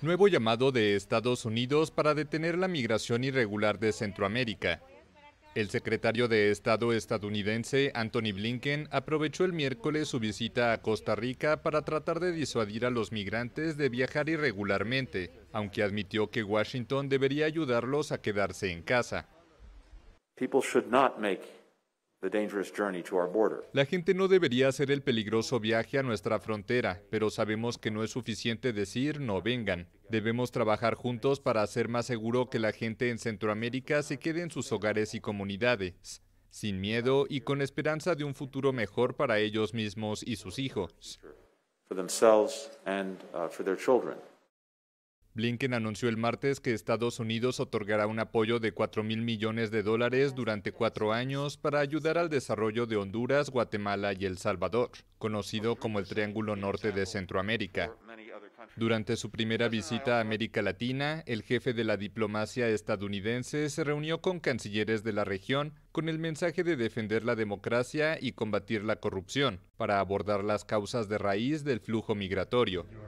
Nuevo llamado de Estados Unidos para detener la migración irregular de Centroamérica. El secretario de Estado estadounidense Anthony Blinken aprovechó el miércoles su visita a Costa Rica para tratar de disuadir a los migrantes de viajar irregularmente, aunque admitió que Washington debería ayudarlos a quedarse en casa. La gente no debería hacer el peligroso viaje a nuestra frontera, pero sabemos que no es suficiente decir no vengan. Debemos trabajar juntos para hacer más seguro que la gente en Centroamérica se quede en sus hogares y comunidades, sin miedo y con esperanza de un futuro mejor para ellos mismos y sus hijos. Blinken anunció el martes que Estados Unidos otorgará un apoyo de 4 mil millones de dólares durante cuatro años para ayudar al desarrollo de Honduras, Guatemala y El Salvador, conocido como el Triángulo Norte de Centroamérica. Durante su primera visita a América Latina, el jefe de la diplomacia estadounidense se reunió con cancilleres de la región con el mensaje de defender la democracia y combatir la corrupción, para abordar las causas de raíz del flujo migratorio.